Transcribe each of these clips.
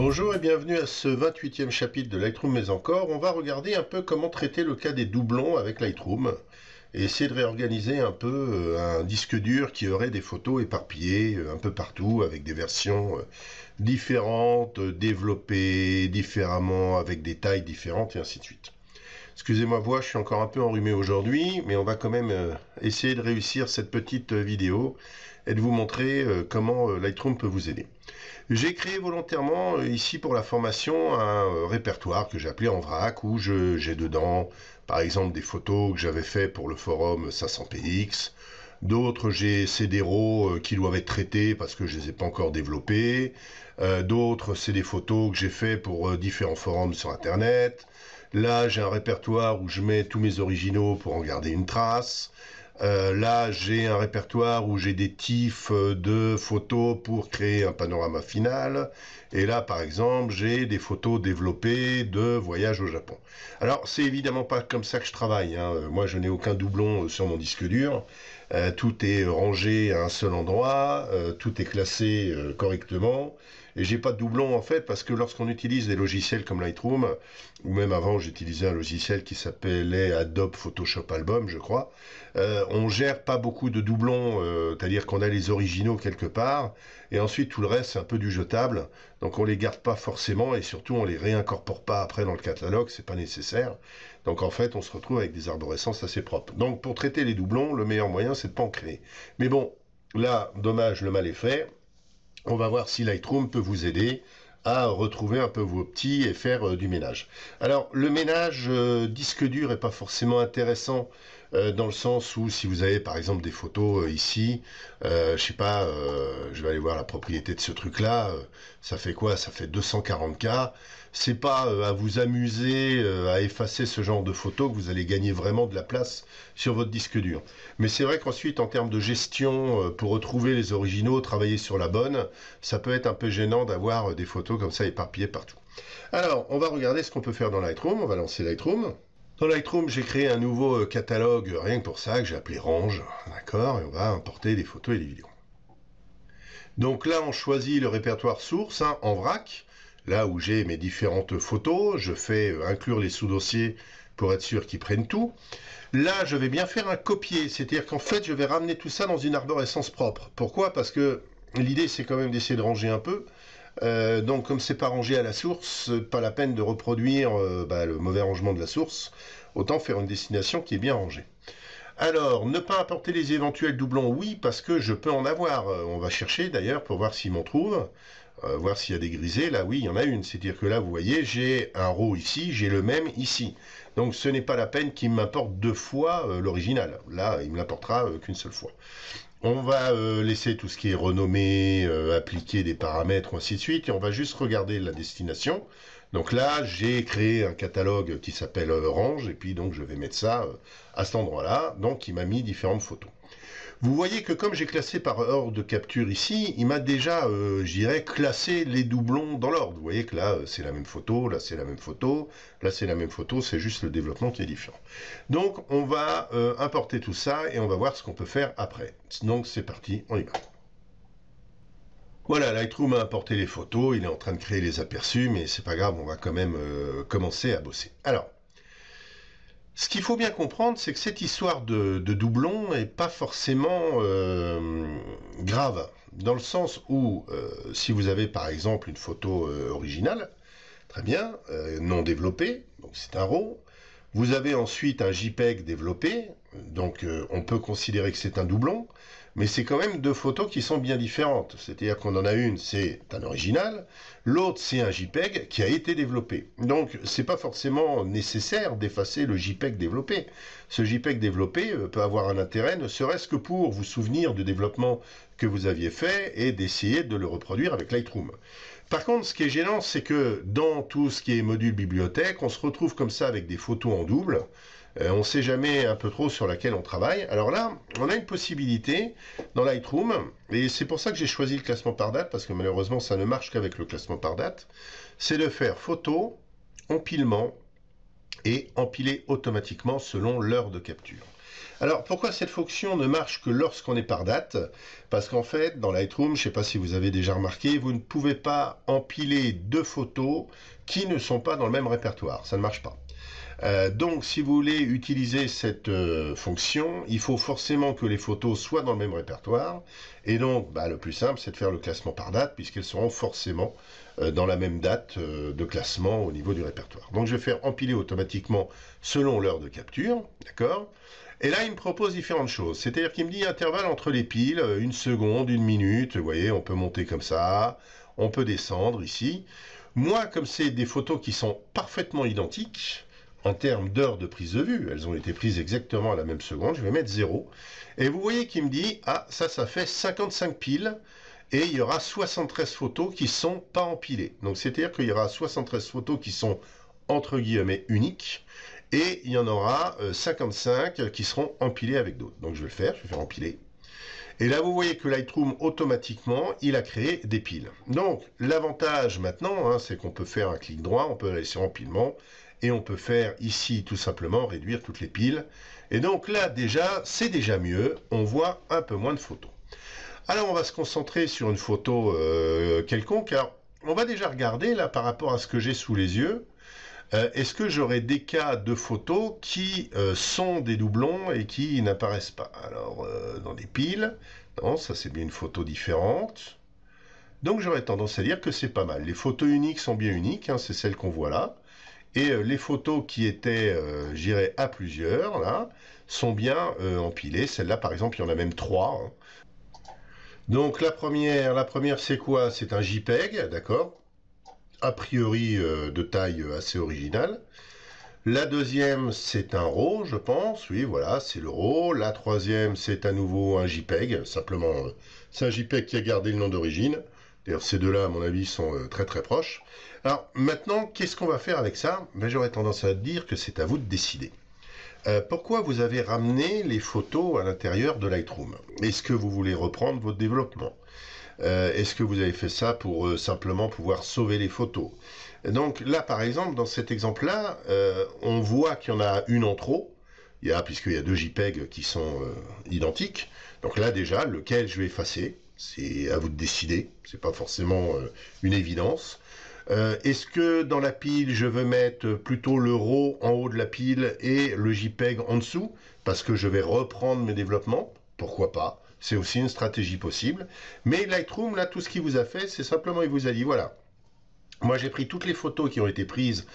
Bonjour et bienvenue à ce 28e chapitre de Lightroom mais encore. On va regarder un peu comment traiter le cas des doublons avec Lightroom et essayer de réorganiser un peu euh, un disque dur qui aurait des photos éparpillées euh, un peu partout avec des versions euh, différentes, développées différemment, avec des tailles différentes et ainsi de suite. Excusez moi voix, je suis encore un peu enrhumé aujourd'hui, mais on va quand même euh, essayer de réussir cette petite euh, vidéo et de vous montrer euh, comment Lightroom peut vous aider. J'ai créé volontairement ici pour la formation un répertoire que j'ai appelé en vrac où j'ai dedans par exemple des photos que j'avais faites pour le forum 500px, D'autres, j'ai des RAW qui doivent être traités parce que je ne les ai pas encore développés. D'autres, c'est des photos que j'ai faites pour différents forums sur Internet. Là, j'ai un répertoire où je mets tous mes originaux pour en garder une trace. Euh, là, j'ai un répertoire où j'ai des tifs euh, de photos pour créer un panorama final. Et là, par exemple, j'ai des photos développées de voyages au Japon. Alors, c'est évidemment pas comme ça que je travaille. Hein. Euh, moi, je n'ai aucun doublon sur mon disque dur. tout est rangé à un seul endroit. tout est classé correctement. Et j'ai pas de doublons, en fait parce que lorsqu'on utilise des logiciels comme Lightroom, ou même avant j'utilisais un logiciel qui s'appelait Adobe Photoshop Album, je crois, on euh, on gère pas beaucoup de doublons, euh, c'est-à-dire qu'on a les originaux quelque part, et ensuite tout le reste c'est un peu du jetable, donc on les garde pas forcément et surtout on les réincorpore pas après dans le catalogue, c'est pas nécessaire. Donc en fait on se retrouve avec des arborescences assez propres. Donc pour traiter les doublons, le meilleur moyen c'est de pas en créer. Mais bon, là, dommage, le mal est fait. On va voir si Lightroom peut vous aider à retrouver un peu vos petits et faire euh, du ménage. Alors le ménage euh, disque dur n'est pas forcément intéressant euh, dans le sens où si vous avez par exemple des photos euh, ici, euh, je sais pas, je vais aller voir la propriété de ce truc-là, ça fait quoi Ça fait 240K. C'est pas à vous amuser à effacer ce genre de photos que vous allez gagner vraiment de la place sur votre disque dur. Mais c'est vrai qu'ensuite, en termes de gestion, pour retrouver les originaux, travailler sur la bonne, ça peut être un peu gênant d'avoir des photos comme ça éparpillées partout. Alors, on va regarder ce qu'on peut faire dans Lightroom. On va lancer Lightroom. Dans Lightroom, j'ai créé un nouveau euh, catalogue, euh, rien que pour ça, que j'ai appelé Range, d'accord Et on va importer des photos et des vidéos. Donc là, on choisit le répertoire source, hein, en vrac, là où j'ai mes différentes photos, je fais euh, inclure les sous-dossiers pour être sûr qu'ils prennent tout. Là, je vais bien faire un copier, c'est-à-dire qu'en fait, je vais ramener tout ça dans une arborescence propre. Pourquoi Parce que l'idée, c'est quand même d'essayer de ranger un peu. Euh, donc comme c'est pas rangé à la source, pas la peine de reproduire euh, bah, le mauvais rangement de la source, autant faire une destination qui est bien rangée. Alors, ne pas apporter les éventuels doublons, oui, parce que je peux en avoir. Euh, on va chercher d'ailleurs pour voir s'il m'en trouve, voir s'il y a des grisés. Là, oui, il y en a une. C'est-à-dire que là, vous voyez, j'ai un row ici, j'ai le même ici. Donc, ce n'est pas la peine qu'il m'apporte deux fois l'original. Là, il me l'apportera qu'une seule fois. On va euh, laisser tout ce qui est renommé, euh, appliquer des paramètres, ainsi de suite, et on va juste regarder la destination. Donc là, j'ai créé un catalogue qui s'appelle euh, Orange, et puis donc je vais mettre ça à cet endroit-là, donc il m'a mis différentes photos. Vous voyez que comme j'ai classé par ordre de capture ici, il m'a déjà, euh, je dirais, classé les doublons dans l'ordre. Vous voyez que là, euh, c'est la même photo, là, c'est la même photo, là, c'est la même photo, c'est juste le développement qui est différent. Donc, on va euh, importer tout ça et on va voir ce qu'on peut faire après. Donc, c'est parti, on y va. Voilà, Lightroom a importé les photos, il est en train de créer les aperçus, mais c'est pas grave, on va quand même euh, commencer à bosser. Alors, ce qu'il faut bien comprendre, c'est que cette histoire de, doublon n'est pas forcément euh, grave, dans le sens où euh, si vous avez par exemple une photo euh, originale, très bien, non développée, donc c'est un RAW, vous avez ensuite un JPEG développé, donc on peut considérer que c'est un doublon, mais c'est quand même deux photos qui sont bien différentes. C'est-à-dire qu'on en a une, c'est un original, l'autre, c'est un JPEG qui a été développé. Donc, ce n'est pas forcément nécessaire d'effacer le JPEG développé. Ce JPEG développé euh, peut avoir un intérêt, ne serait-ce que pour vous souvenir du développement que vous aviez fait et d'essayer de le reproduire avec Lightroom. Par contre, ce qui est gênant, c'est que dans tout ce qui est module bibliothèque, on se retrouve comme ça avec des photos en double. Euh, on ne sait jamais un peu trop sur laquelle on travaille. Alors là, on a une possibilité dans Lightroom, et c'est pour ça que j'ai choisi le classement par date, parce que malheureusement ça ne marche qu'avec le classement par date, c'est de faire photo, empilement, et empiler automatiquement selon l'heure de capture. Alors pourquoi cette fonction ne marche que lorsqu'on est par date Parce qu'en fait, dans Lightroom, je ne sais pas si vous avez déjà remarqué, vous ne pouvez pas empiler deux photos qui ne sont pas dans le même répertoire. Ça ne marche pas. Euh, donc, si vous voulez utiliser cette euh, fonction, il faut forcément que les photos soient dans le même répertoire. Et donc, bah, le plus simple, c'est de faire le classement par date, puisqu'elles seront forcément euh, dans la même date de classement au niveau du répertoire. Donc, je vais faire empiler automatiquement selon l'heure de capture, d'accord et là, il me propose différentes choses. C'est-à-dire qu'il me dit intervalle entre les piles, une seconde, une minute. Vous voyez, on peut monter comme ça, on peut descendre ici. Moi, comme c'est des photos qui sont parfaitement identiques, en termes d'heures de prise de vue, elles ont été prises exactement à la même seconde, je vais mettre 0. Et vous voyez qu'il me dit, ah, ça, ça fait 55 piles, et il y aura 73 photos qui sont pas empilées. Donc c'est-à-dire qu'il y aura 73 photos qui sont, entre guillemets, uniques, et il y en aura 55 euh, qui seront empilées avec d'autres. Donc je vais le faire, je vais faire empiler. Et là, vous voyez que Lightroom, automatiquement, il a créé des piles. Donc, l'avantage maintenant, hein, c'est qu'on peut faire un clic droit, on peut aller sur empilement, et on peut faire ici tout simplement réduire toutes les piles. Et donc là déjà, c'est déjà mieux, on voit un peu moins de photos. Alors on va se concentrer sur une photo euh, quelconque. car on va déjà regarder là par rapport à ce que j'ai sous les yeux. Euh, est-ce que j'aurai des cas de photos qui euh, sont des doublons et qui n'apparaissent pas Alors, dans des piles, non, ça c'est bien une photo différente. Donc j'aurais tendance à dire que c'est pas mal. Les photos uniques sont bien uniques, hein, c'est celles qu'on voit là. Et euh, les photos qui étaient, euh, j'irai à plusieurs, là, sont bien euh, empilées. Celle-là, par exemple, il y en a même trois. Hein. Donc la première, la première c'est quoi C'est un JPEG, d'accord A priori de taille assez originale. La deuxième, c'est un RAW, je pense. Oui, voilà, c'est le RAW. La troisième, c'est à nouveau un JPEG. Simplement, c'est un JPEG qui a gardé le nom d'origine. D'ailleurs, ces deux-là, à mon avis, sont euh, très très proches. Alors maintenant, qu'est-ce qu'on va faire avec ça ben, J'aurais tendance à dire que c'est à vous de décider. Euh, pourquoi vous avez ramené les photos à l'intérieur de Lightroom Est-ce que vous voulez reprendre votre développement euh, Est-ce que vous avez fait ça pour simplement pouvoir sauver les photos Donc là, par exemple, dans cet exemple-là, on voit qu'il y en a une en trop. Il y puisqu'il y a deux JPEG qui sont identiques. Donc là, déjà, lequel je vais effacer c'est à vous de décider, c'est pas forcément euh, une évidence. Euh, est-ce que dans la pile, je veux mettre plutôt l'euro en haut de la pile et le JPEG en dessous parce que je vais reprendre mes développements Pourquoi pas C'est aussi une stratégie possible. Mais Lightroom, là, tout ce qu'il vous a fait, c'est simplement il vous a dit voilà. Moi, j'ai pris toutes les photos qui ont été prises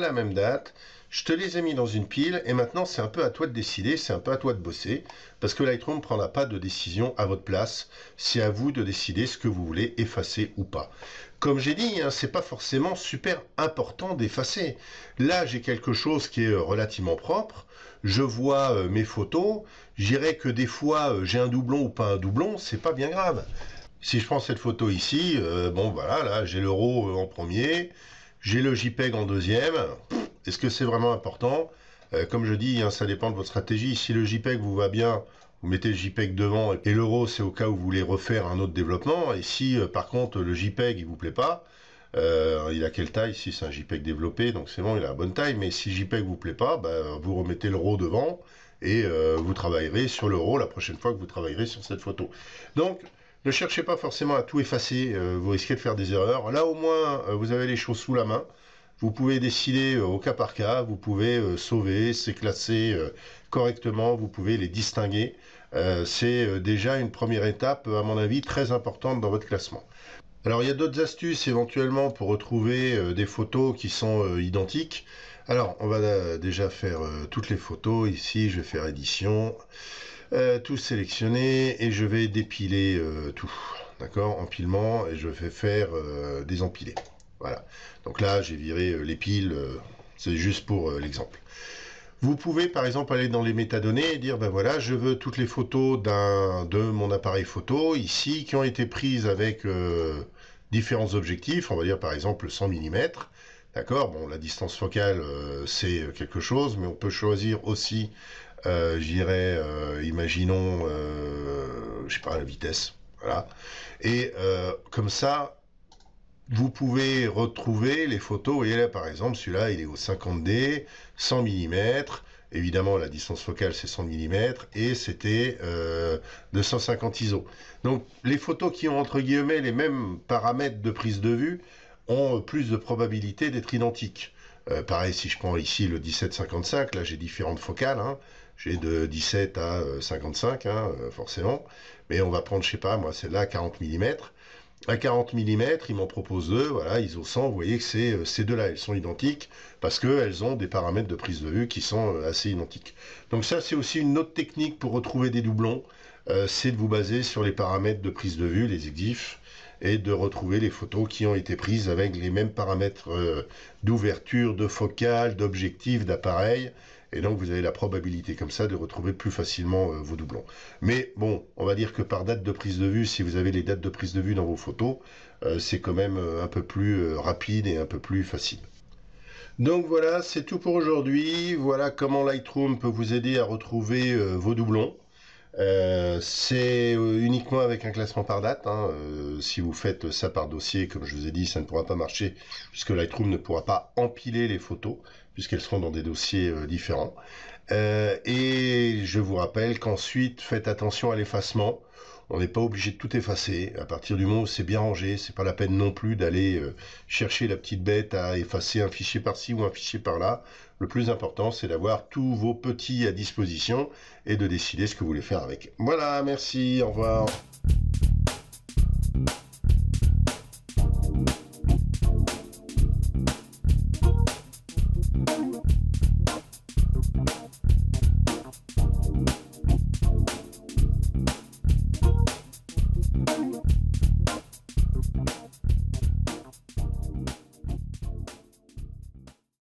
la même date. Je te les ai mis dans une pile et maintenant c'est un peu à toi de décider, c'est un peu à toi de bosser parce que Lightroom ne prendra pas de décision à votre place. C'est à vous de décider ce que vous voulez effacer ou pas. Comme j'ai dit, hein, c'est pas forcément super important d'effacer. Là, j'ai quelque chose qui est euh, relativement propre. Je vois euh, mes photos. J'irai que des fois euh, j'ai un doublon ou pas un doublon, c'est pas bien grave. Si je prends cette photo ici, bon voilà, là j'ai l'euro en premier, j'ai le JPEG en deuxième. Est-ce que c'est vraiment important euh, Comme je dis, hein, ça dépend de votre stratégie. Si le JPEG vous va bien, vous mettez le JPEG devant et l'euro, c'est au cas où vous voulez refaire un autre développement. Et si euh, par contre le JPEG il vous plaît pas, euh, il a quelle taille Si c'est un JPEG développé, donc c'est bon, il a la bonne taille. Mais si JPEG vous plaît pas, ben, vous remettez l'euro devant et vous travaillerez sur l'euro la prochaine fois que vous travaillerez sur cette photo. Donc ne cherchez pas forcément à tout effacer, euh, vous risquez de faire des erreurs. Là au moins, euh, vous avez les choses sous la main. Vous pouvez décider euh, au cas par cas, vous pouvez sauver, c'est classer correctement, vous pouvez les distinguer. c'est déjà une première étape, à mon avis, très importante dans votre classement. Alors il y a d'autres astuces éventuellement pour retrouver des photos qui sont identiques. Alors on va déjà faire toutes les photos. Ici, je vais faire édition. Euh, tout sélectionner et je vais dépiler euh, tout. D'accord Empilement et je vais faire désempiler. Euh, des empilés. Voilà. Donc là, j'ai viré les piles, c'est juste pour l'exemple. Vous pouvez par exemple aller dans les métadonnées et dire ben voilà je veux toutes les photos de mon appareil photo ici qui ont été prises avec différents objectifs, on va dire par exemple 100 mm. D'accord, bon la distance focale c'est quelque chose mais on peut choisir aussi euh, j'irai euh, imaginons, euh, je sais pas, la vitesse. Voilà. Et comme ça, vous pouvez retrouver les photos. et là, par exemple, celui-là, il est au 50D, 100 mm. Évidemment, la distance focale, c'est 100 mm. Et c'était 250 ISO. Donc, les photos qui ont, entre guillemets, les mêmes paramètres de prise de vue ont plus de probabilité d'être identiques. pareil, si je prends ici le 1755, là j'ai différentes focales. Hein. J'ai de 17 à 55, euh, hein, euh, forcément. Mais on va prendre, je sais pas, moi, celle-là 40 mm. À 40 mm, ils m'en proposent deux, voilà, ISO 100, vous voyez que c'est euh, ces deux-là, elles sont identiques, parce qu'elles ont des paramètres de prise de vue qui sont assez identiques. Donc ça, c'est aussi une autre technique pour retrouver des doublons, c'est de vous baser sur les paramètres de prise de vue, les exifs, et de retrouver les photos qui ont été prises avec les mêmes paramètres d'ouverture, de focale, d'objectif, d'appareil, et donc vous avez la probabilité comme ça de retrouver plus facilement euh, vos doublons. Mais bon, on va dire que par date de prise de vue, si vous avez les dates de prise de vue dans vos photos, euh, c'est quand même euh, un peu plus rapide et un peu plus facile. Donc voilà, c'est tout pour aujourd'hui. Voilà comment Lightroom peut vous aider à retrouver vos doublons. c'est uniquement avec un classement par date. Hein. si vous faites ça par dossier, comme je vous ai dit, ça ne pourra pas marcher puisque Lightroom ne pourra pas empiler les photos puisqu'elles seront dans des dossiers euh, différents. Euh, et je vous rappelle qu'ensuite, faites attention à l'effacement. On n'est pas obligé de tout effacer. À partir du moment où c'est bien rangé, c'est pas la peine non plus d'aller euh, chercher la petite bête à effacer un fichier par-ci ou un fichier par-là. Le plus important, c'est d'avoir tous vos petits à disposition et de décider ce que vous voulez faire avec. Voilà, merci, au revoir.